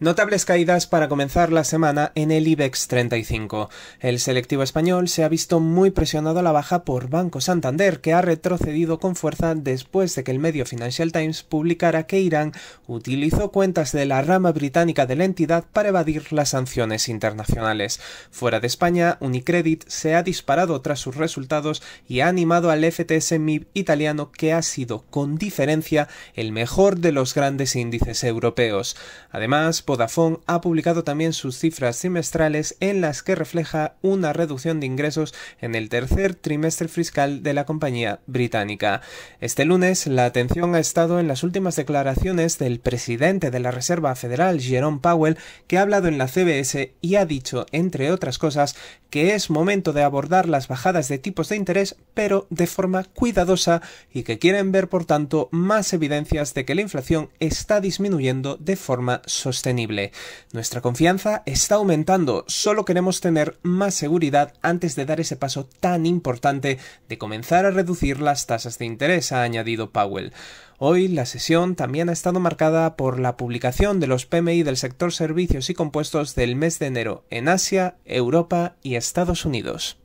Notables caídas para comenzar la semana en el IBEX 35. El selectivo español se ha visto muy presionado a la baja por Banco Santander, que ha retrocedido con fuerza después de que el medio Financial Times publicara que Irán utilizó cuentas de la rama británica de la entidad para evadir las sanciones internacionales. Fuera de España, Unicredit se ha disparado tras sus resultados y ha animado al FTS MIB italiano, que ha sido, con diferencia, el mejor de los grandes índices europeos. Además, ha publicado también sus cifras semestrales en las que refleja una reducción de ingresos en el tercer trimestre fiscal de la compañía británica. Este lunes, la atención ha estado en las últimas declaraciones del presidente de la Reserva Federal, Jerome Powell, que ha hablado en la CBS y ha dicho, entre otras cosas, que es momento de abordar las bajadas de tipos de interés, pero de forma cuidadosa y que quieren ver, por tanto, más evidencias de que la inflación está disminuyendo de forma sostenible. Nuestra confianza está aumentando, solo queremos tener más seguridad antes de dar ese paso tan importante de comenzar a reducir las tasas de interés, ha añadido Powell. Hoy la sesión también ha estado marcada por la publicación de los PMI del sector servicios y compuestos del mes de enero en Asia, Europa y Estados Unidos.